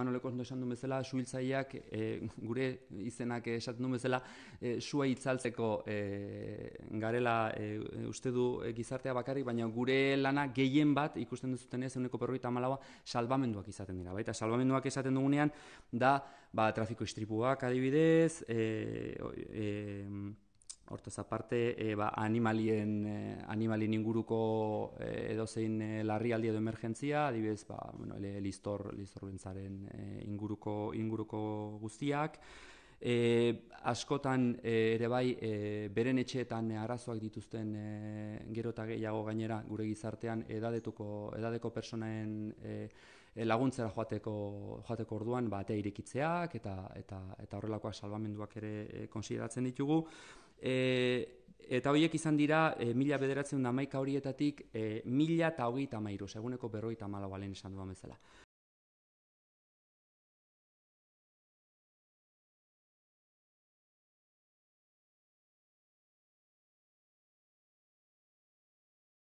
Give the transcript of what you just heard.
Manoleko ondo esan duen bezala, suhiltzaileak e, eh, gure izenak esaten duen bezala, e, sua itzaltzeko eh, garela e, uste du e, gizartea bakarrik, baina gure lana gehien bat ikusten dut zuten ez, salbamenduak izaten dira. Baita, salbamenduak esaten dugunean, da, ba, trafiko istripuak adibidez, e, e, Hortaz aparte, e, animalien, eh, animalien inguruko eh, edozein larrialdi edo emergentzia, adibidez, ba, bueno, listor, listor inguruko, inguruko guztiak, e, askotan e, ere bai e, beren etxeetan arazoak dituzten e, gero eta gehiago gainera gure gizartean edadetuko edadeko pertsonaen e, e, laguntzera joateko joateko orduan ba irekitzeak eta eta eta horrelakoak salbamenduak ere e, konsideratzen ditugu e, eta horiek izan dira e, mila bederatzen da horietatik e, mila eta hogeita mairu, seguneko berroita malau esan duan bezala.